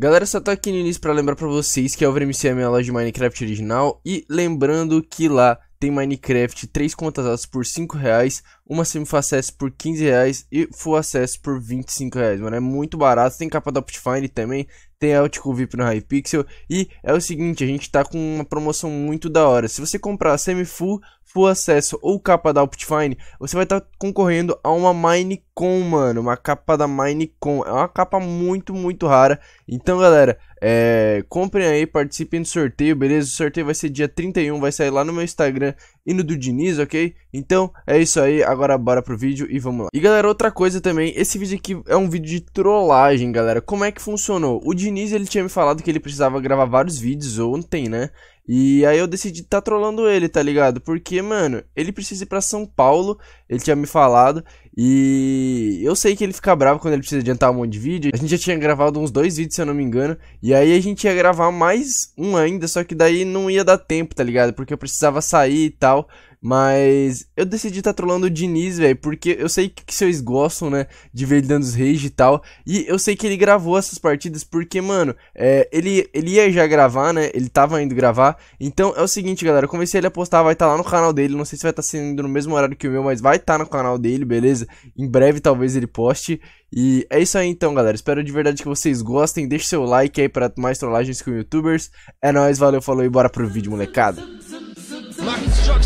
Galera, só tô aqui no início pra lembrar pra vocês que a OverMC é a minha loja de Minecraft original e lembrando que lá tem Minecraft 3 contas altas por 5 reais, uma semi acesso por 15 reais e full acesso por 25 reais, mano, é muito barato, tem capa da Optifine também, tem Altico VIP no Hypixel. E é o seguinte, a gente tá com uma promoção muito da hora. Se você comprar semi-full, full acesso ou capa da Optifine, você vai estar tá concorrendo a uma Minecon, mano. Uma capa da Minecon. É uma capa muito, muito rara. Então, galera, é... comprem aí, participem do sorteio, beleza? O sorteio vai ser dia 31, vai sair lá no meu Instagram e no do Diniz, ok? Então é isso aí, agora bora pro vídeo e vamos lá. E galera, outra coisa também, esse vídeo aqui é um vídeo de trollagem, galera. Como é que funcionou? O Diniz, ele tinha me falado que ele precisava gravar vários vídeos ontem, né? E aí eu decidi tá trollando ele, tá ligado? Porque, mano, ele precisa ir pra São Paulo, ele tinha me falado, e eu sei que ele fica bravo quando ele precisa adiantar um monte de vídeo. A gente já tinha gravado uns dois vídeos, se eu não me engano. E aí a gente ia gravar mais um ainda, só que daí não ia dar tempo, tá ligado? Porque eu precisava sair e tal. Mas eu decidi tá trolando o Diniz, velho, porque eu sei que vocês gostam, né, de ver ele dando os rage e tal. E eu sei que ele gravou essas partidas porque, mano, é, ele, ele ia já gravar, né, ele tava indo gravar. Então é o seguinte, galera, eu comecei ele a postar, vai estar tá lá no canal dele. Não sei se vai estar tá sendo no mesmo horário que o meu, mas vai estar tá no canal dele, beleza? Em breve talvez ele poste. E é isso aí então, galera. Espero de verdade que vocês gostem. Deixe seu like aí para mais trollagens com youtubers. É nóis, valeu, falou e bora pro vídeo, molecada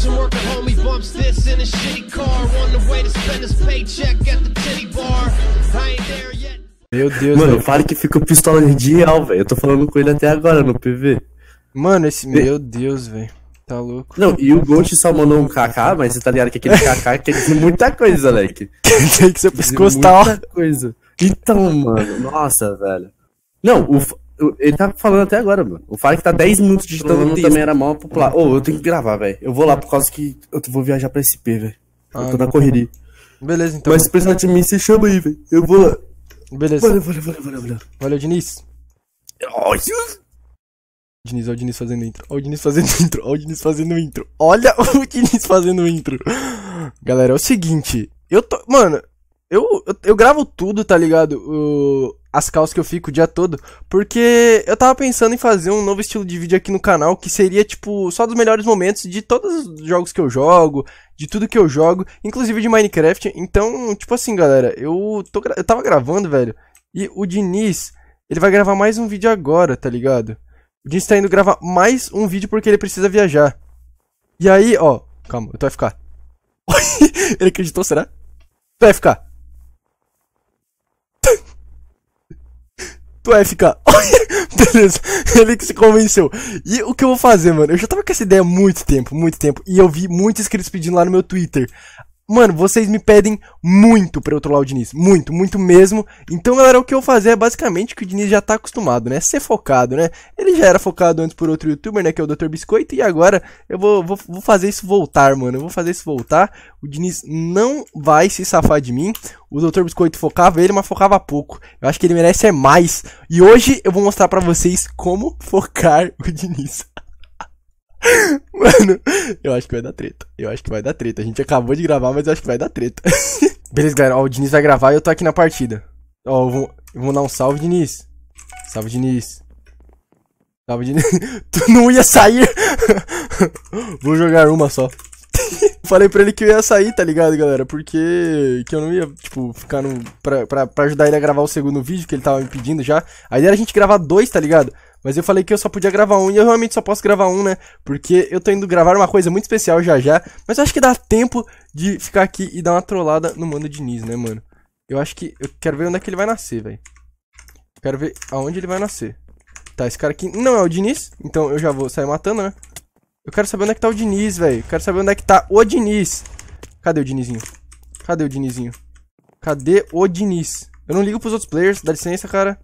homie bumps this in a shitty car. On the way to spend his paycheck at the titty bar. I ain't there yet. Meu Deus, mano, velho. fala que fica pistola de real, velho. Eu tô falando com ele até agora no PV. Mano, esse. Meu Deus, velho. Tá louco. Não, e o Ghost só mandou um KK, mas você tá ligado que aquele KK quer dizer muita coisa, moleque. Tem que ser pescoço tal. Muita coisa. Então, mano, nossa, velho. Não, o, ele tá falando até agora, mano. O Fark tá 10 minutos digitando também era mal popular. Ô, oh, eu tenho que gravar, velho. Eu vou lá por causa que eu vou viajar pra SP, velho. Ah, eu tô ah, na então tá correria. Beleza, então. Mas se precisar de mim, você chama aí, velho. Eu vou lá. Beleza. Valeu, valeu, valeu, valeu. Valeu, valeu Diniz. Oh, Diniz, olha o Diniz fazendo intro. Olha o Diniz fazendo intro. Olha o Diniz fazendo intro. Olha o Diniz fazendo intro. Galera, é o seguinte. Eu tô. Mano, eu, eu, gravo tudo, tá ligado? O, as calças que eu fico o dia todo. Porque eu tava pensando em fazer um novo estilo de vídeo aqui no canal que seria, tipo, só dos melhores momentos de todos os jogos que eu jogo, de tudo que eu jogo, inclusive de Minecraft. Então, tipo assim, galera, eu, tô, eu tava gravando, velho. E o Diniz, ele vai gravar mais um vídeo agora, tá ligado? O Diniz tá indo gravar mais um vídeo porque ele precisa viajar. E aí, ó, calma, eu tô FK. ele acreditou, será? Tô FK. tu vai ficar. Beleza, ele que se convenceu. E o que eu vou fazer, mano? Eu já tava com essa ideia há muito tempo, muito tempo. E eu vi muitos inscritos pedindo lá no meu Twitter. Mano, vocês me pedem muito pra eu trollar o Diniz. Muito, muito mesmo. Então, galera, o que eu vou fazer é basicamente o que o Diniz já tá acostumado, né? Ser focado, né? Ele já era focado antes por outro youtuber, né? Que é o Dr. Biscoito. E agora eu vou, vou, vou fazer isso voltar, mano. Eu vou fazer isso voltar. O Diniz não vai se safar de mim. O Dr. Biscoito focava ele, mas focava pouco. Eu acho que ele merece é mais. E hoje eu vou mostrar pra vocês como focar o Diniz. Mano, eu acho que vai dar treta. Eu acho que vai dar treta. A gente acabou de gravar, mas eu acho que vai dar treta. Beleza, galera. Ó, o Diniz vai gravar e eu tô aqui na partida. Ó, eu vou, eu vou dar um salve, Diniz. Salve, Diniz. Salve, Diniz. tu não ia sair. vou jogar uma só. Falei pra ele que eu ia sair, tá ligado, galera? Porque que eu não ia, tipo, ficar no... Pra, pra, pra ajudar ele a gravar o segundo vídeo que ele tava me pedindo já. A ideia era a gente gravar dois, tá ligado? Mas eu falei que eu só podia gravar um, e eu realmente só posso gravar um, né? Porque eu tô indo gravar uma coisa muito especial já já. Mas eu acho que dá tempo de ficar aqui e dar uma trollada no Mano Diniz, né, mano? Eu acho que. Eu quero ver onde é que ele vai nascer, velho. Quero ver aonde ele vai nascer. Tá, esse cara aqui não é o Diniz, então eu já vou sair matando, né? Eu quero saber onde é que tá o Diniz, velho. Quero saber onde é que tá o Diniz. Cadê o Dinizinho? Cadê o Dinizinho? Cadê o Diniz? Eu não ligo pros outros players, dá licença, cara.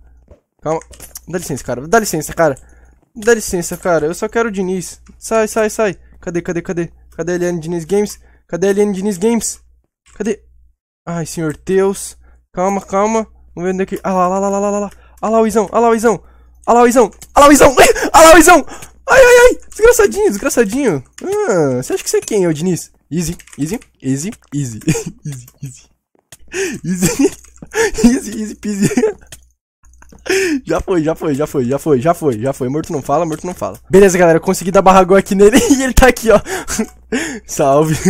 Calma. Dá licença, cara. Dá licença, cara. Dá licença, cara. Eu só quero o Diniz. Sai, sai, sai. Cadê, cadê, cadê? Cadê a Eliane Diniz Games? Cadê a Eliane Diniz Games? Cadê? Ai, senhor Deus. Calma, calma. Vamos ver onde é que... Ah lá, lá, lá, lá, lá, lá. Ah lá o Izão, ah lá o Izão. Ah lá o Izão. Ah lá o Izão. Ah lá o Izão. Ai, ai, ai. Desgraçadinho, desgraçadinho. Ah, você acha que você é quem, ô Diniz? Easy, easy, easy, easy. easy, easy. Easy, easy easy já foi, já foi, já foi, já foi, já foi, já foi. Morto não fala, morto não fala. Beleza, galera, eu consegui dar barragol aqui nele e ele tá aqui, ó. Salve.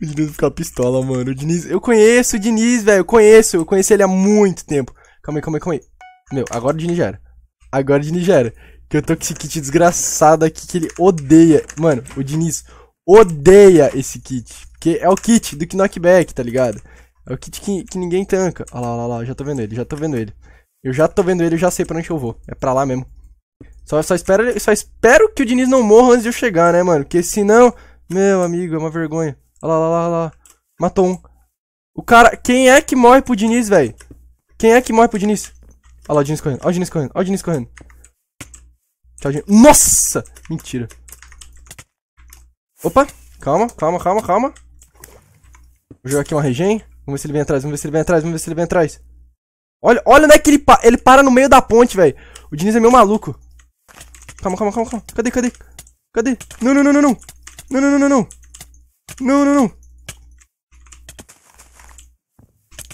o Diniz fica pistola, mano. O Diniz, eu conheço o Diniz, velho, eu conheço, eu conheci ele há muito tempo. Calma aí, calma aí, calma aí. Meu, agora o Diniz era. Agora o Diniz era. Que eu tô com esse kit desgraçado aqui que ele odeia. Mano, o Diniz odeia esse kit. Porque é o kit do knockback, tá ligado? É o kit que, que ninguém tanca. Olha lá, olha lá, já tô vendo ele, já tô vendo ele. Eu já tô vendo ele, eu já sei pra onde eu vou. É pra lá mesmo. Só, só, espero, só espero que o Diniz não morra antes de eu chegar, né, mano? Porque senão, meu amigo, é uma vergonha. Olha lá, olha lá, olha lá. Matou um. O cara, quem é que morre pro Diniz, velho? Quem é que morre pro Diniz? Olha lá o Diniz correndo, olha o Diniz correndo, olha o Diniz correndo. Tchau, Diniz. Nossa! Mentira. Opa, calma, calma, calma, calma. Vou jogar aqui uma regen. Vamos ver se ele vem atrás, vamos ver se ele vem atrás, vamos ver se ele vem atrás. Olha, olha onde é que ele, pa ele para no meio da ponte, velho. O Diniz é meio maluco. Calma, calma, calma, calma. Cadê, cadê? Cadê? Não, não, não, não, não. Não, não, não, não, não. Não, não,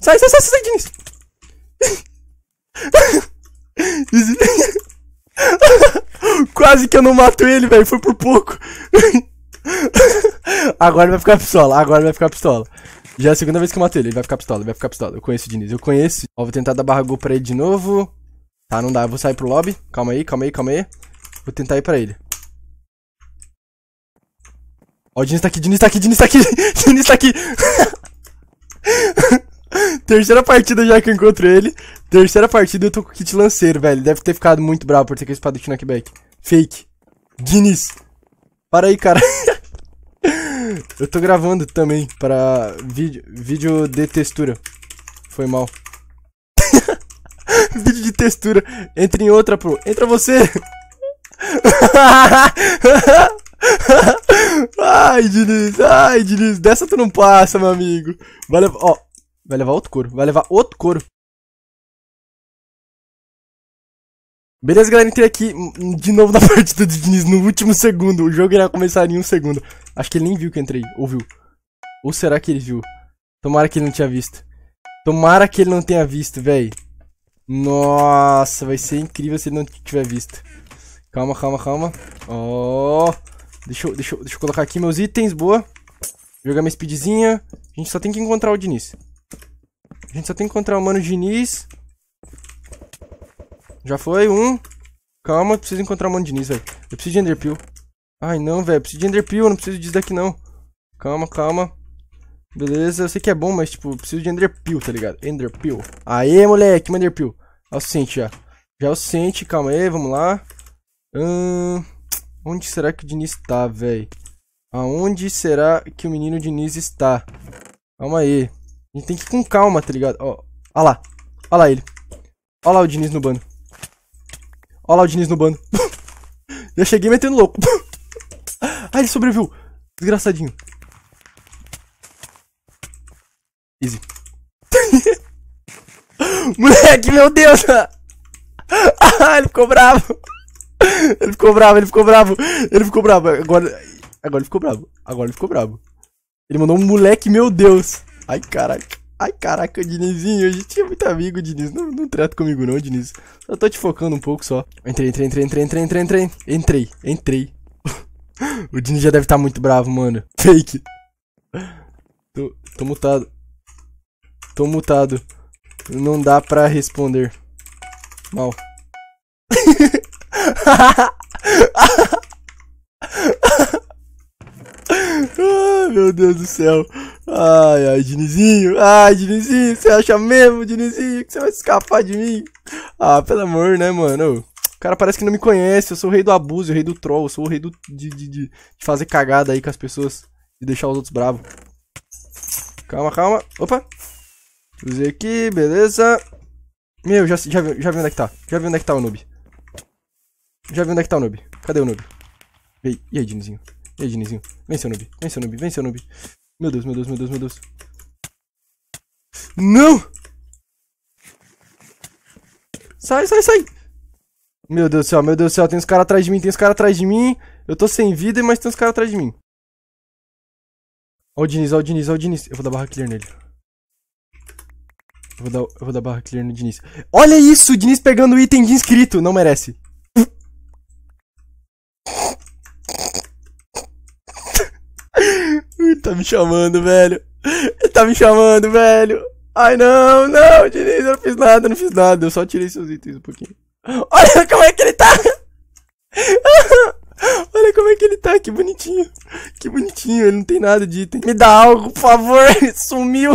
Sai, sai, sai, sai, Diniz. Quase que eu não mato ele, velho. Foi por pouco. agora vai ficar pistola, agora vai ficar pistola. Já é a segunda vez que eu matei ele, ele vai ficar pistola, ele vai ficar pistola. Eu conheço o Diniz, eu conheço. Ó, vou tentar dar barra gol pra ele de novo. Tá, não dá, eu vou sair pro lobby. Calma aí, calma aí, calma aí. Vou tentar ir pra ele. Ó, o Diniz tá aqui, Diniz tá aqui, Diniz tá aqui, Diniz tá aqui. Terceira partida já que eu encontro ele. Terceira partida eu tô com kit lanceiro, velho. Deve ter ficado muito bravo por ter que espada de knockback. Fake. Diniz. Para aí, cara. Eu tô gravando também pra vídeo, vídeo de textura. Foi mal. vídeo de textura. Entre em outra, pro. Entra você! ai, Diniz, ai, Diniz, dessa tu não passa, meu amigo. Vai levar, ó, vai levar outro couro, vai levar outro couro. Beleza, galera, entrei aqui de novo na partida do Diniz no último segundo. O jogo irá começar em um segundo. Acho que ele nem viu que eu entrei, ouviu? Ou será que ele viu? Tomara que ele não tinha visto. Tomara que ele não tenha visto, velho. Nossa, vai ser incrível se ele não tiver visto. Calma, calma, calma. Ó. Oh, deixa, deixa, deixa eu colocar aqui meus itens, boa. Jogar minha speedzinha. A gente só tem que encontrar o Diniz. A gente só tem que encontrar o Mano Diniz. Já foi um. Calma, eu preciso encontrar um monte de velho. Eu preciso de Enderpeel. Ai, não, velho. Preciso de Enderpeel. Não preciso disso daqui, não. Calma, calma. Beleza, eu sei que é bom, mas, tipo, preciso de Enderpeel, tá ligado? Enderpeel. Aê, moleque, uma Enderpeel. Já é o sente, já. Já é o sente, Calma aí, vamos lá. Hum, onde será que o Diniz tá, velho? Aonde será que o menino Diniz está? Calma aí. A gente tem que ir com calma, tá ligado? Ó, ó lá. Ó lá ele. Ó lá o Diniz no bando. Olha lá o Diniz no bando. Já cheguei metendo louco. ah, ele sobreviveu. Desgraçadinho. Easy. Moleque, meu Deus! ah, ele ficou bravo! Ele ficou bravo, ele ficou bravo! Ele ficou bravo, agora. Agora ele ficou bravo. Agora ele ficou bravo. Ele mandou um moleque, meu Deus! Ai, caraca. Ai, caraca, Dinizinho, a gente é muito amigo, Diniz. Não, não trata comigo não, Diniz. Só tô te focando um pouco só. Entrei, entrei, entrei, entrei, entrei, entrei, entrei. Entrei, entrei. o Diniz já deve estar tá muito bravo, mano. Fake. Tô, tô mutado. Tô mutado. Não dá pra responder. Mal. ah, meu Deus do céu. Ai, ai, Dinizinho. Ai, Dinizinho, você acha mesmo, Dinizinho, que você vai escapar de mim? Ah, pelo amor, né, mano? O cara parece que não me conhece. Eu sou o rei do abuso, o rei do troll. Eu sou o rei do, de, de, de fazer cagada aí com as pessoas e deixar os outros bravos. Calma, calma. Opa. Usei aqui, beleza. Meu, já, já, já vi onde é que tá. Já vi onde é que tá o noob. Já vi onde é que tá o noob. Cadê o noob? e aí Dinizinho? E aí, Dinizinho? Vem, seu noob. Vem, seu noob. Vem, seu noob. Meu Deus, meu Deus, meu Deus, meu Deus. Não! Sai, sai, sai! Meu Deus do céu, meu Deus do céu, tem uns caras atrás de mim, tem uns caras atrás de mim. Eu tô sem vida, mas tem uns caras atrás de mim. Ó o Diniz, ó o Diniz, ó o Diniz. Eu vou dar barra clear nele. Eu vou dar, eu vou dar barra clear no Diniz. Olha isso, o Diniz pegando o item de inscrito. Não merece. tá me chamando, velho. Ele tá me chamando, velho. Ai, não, não, Diniz, eu não fiz nada, eu não fiz nada. Eu só tirei seus itens um pouquinho. Olha como é que ele tá! Olha como é que ele tá, que bonitinho. Que bonitinho, ele não tem nada de item. Me dá algo, por favor. Sumiu.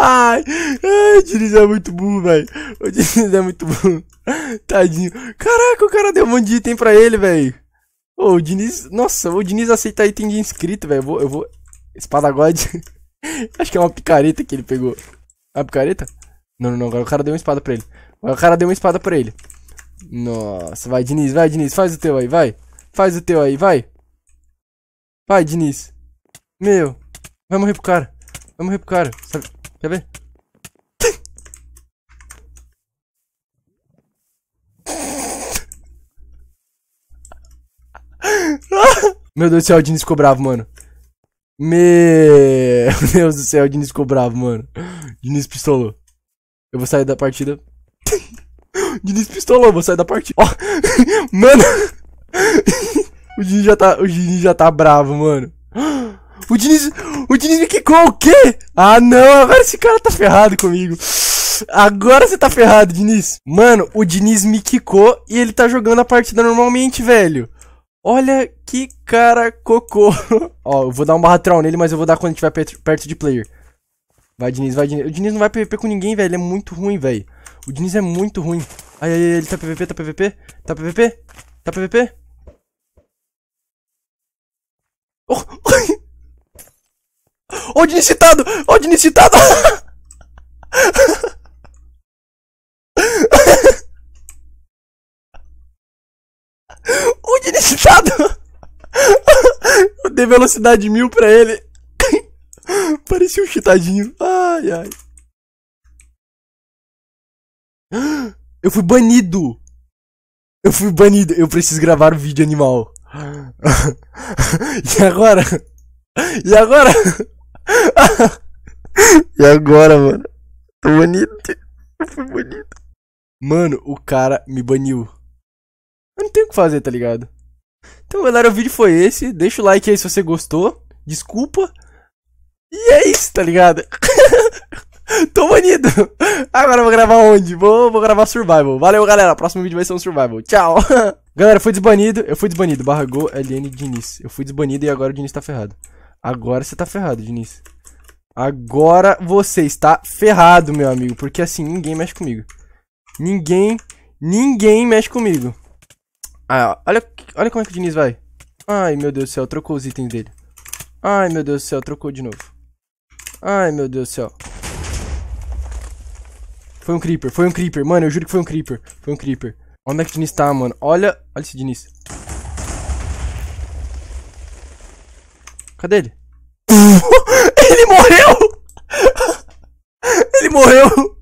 Ai, ai, o Diniz é muito burro, velho. O Diniz é muito burro. Tadinho. Caraca, o cara deu um monte de item pra ele, velho. Ô, o Diniz. Nossa, o Diniz aceita item de inscrito, velho. Eu vou, eu vou. Espada God. Acho que é uma picareta que ele pegou. É A picareta? Não, não, não. Agora o cara deu uma espada pra ele. Agora o cara deu uma espada pra ele. Nossa, vai, Diniz, vai, Diniz. Faz o teu aí, vai. Faz o teu aí, vai. Vai, Diniz. Meu. Vai morrer pro cara. Vai morrer pro cara. Sabe? Quer ver? Meu Deus do céu, o Diniz ficou bravo, mano. Meu Deus do céu, o Diniz ficou bravo, mano. Diniz pistolou. Eu vou sair da partida. Diniz pistolou, vou sair da partida. Ó, oh. mano. o Diniz já tá, o Diniz já tá bravo, mano. O Diniz, o Diniz me quicou o quê? Ah, não, agora esse cara tá ferrado comigo. Agora você tá ferrado, Diniz. Mano, o Diniz me quicou e ele tá jogando a partida normalmente, velho. Olha que cara cocô. Ó, eu vou dar um barra troll nele, mas eu vou dar quando estiver perto de player. Vai, Diniz, vai, Diniz. O Diniz não vai PVP com ninguém, velho. Ele é muito ruim, velho. O Diniz é muito ruim. Ai, ai, ele tá PVP, tá PVP. Tá PVP? Tá PVP? Oh, oh. oh Diniz citado! Oh, Diniz citado! muito iniciado. Eu dei velocidade mil pra ele. Parecia um chitadinho. Ai, ai. Eu fui banido. Eu fui banido. Eu preciso gravar um vídeo animal. E agora? E agora? E agora, mano? Tô banido. Eu fui banido. Mano, o cara me baniu que fazer, tá ligado? Então, galera, o vídeo foi esse. Deixa o like aí se você gostou. Desculpa. E é isso, tá ligado? Tô banido. Agora eu vou gravar onde? Vou, vou gravar Survival. Valeu, galera. Próximo vídeo vai ser um Survival. Tchau. galera, fui desbanido. Eu fui desbanido. Barra Go, LN, Diniz. Eu fui desbanido e agora o Diniz tá ferrado. Agora você tá ferrado, Diniz. Agora você está ferrado, meu amigo. Porque assim, ninguém mexe comigo. Ninguém, ninguém mexe comigo. Ah, olha, olha como é que o Diniz vai. Ai, meu Deus do céu, trocou os itens dele. Ai, meu Deus do céu, trocou de novo. Ai, meu Deus do céu. Foi um Creeper, foi um Creeper. Mano, eu juro que foi um Creeper. Foi um Creeper. Onde é que o Diniz tá, mano? Olha, olha esse Diniz. Cadê ele? ele morreu! ele morreu!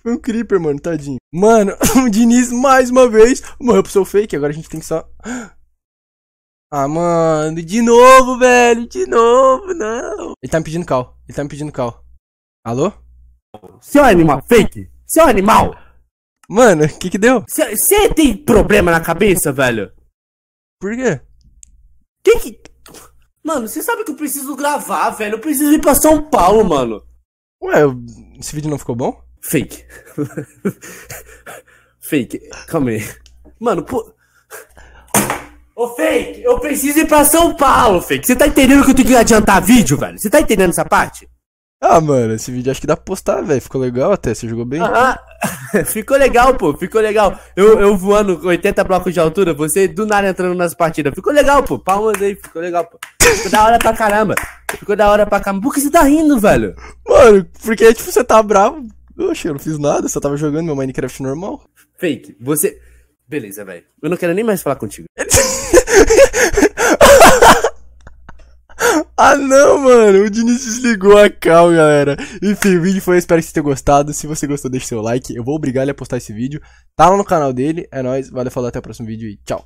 foi um creeper, mano, tadinho. Mano, o Diniz mais uma vez morreu pro seu fake. Agora a gente tem que só. Ah, mano, de novo, velho, de novo, não. Ele tá me pedindo cal, ele tá me pedindo cal. Alô? Seu animal fake, seu animal. Mano, o que que deu? Você tem problema na cabeça, velho? Por quê? Que que... Mano, você sabe que eu preciso gravar, velho. Eu preciso ir pra São Paulo, mano. Ué, esse vídeo não ficou bom? Fake. fake. Calma aí. Mano, pô. Ô, Fake, eu preciso ir pra São Paulo, Fake. Você tá entendendo que eu tenho que adiantar vídeo, velho? Você tá entendendo essa parte? Ah, mano, esse vídeo acho que dá pra postar, velho. Ficou legal até, você jogou bem. Ah, ficou legal, pô, ficou legal. Eu, eu voando 80 blocos de altura, você do nada entrando nas partidas. Ficou legal, pô. Palmas aí, ficou legal, pô. Ficou da hora pra caramba. Ficou da hora pra caramba. Por que você tá rindo, velho? Mano, porque, tipo, você tá bravo. Oxe, eu não fiz nada, só tava jogando meu Minecraft normal. Fake, você. Beleza, velho. Eu não quero nem mais falar contigo. ah não, mano, o Diniz desligou a cal, galera. Enfim, o vídeo foi, espero que vocês tenham gostado. Se você gostou, deixe seu like. Eu vou obrigar ele a postar esse vídeo. Tá lá no canal dele, é nóis. Valeu, falou, até o próximo vídeo e tchau.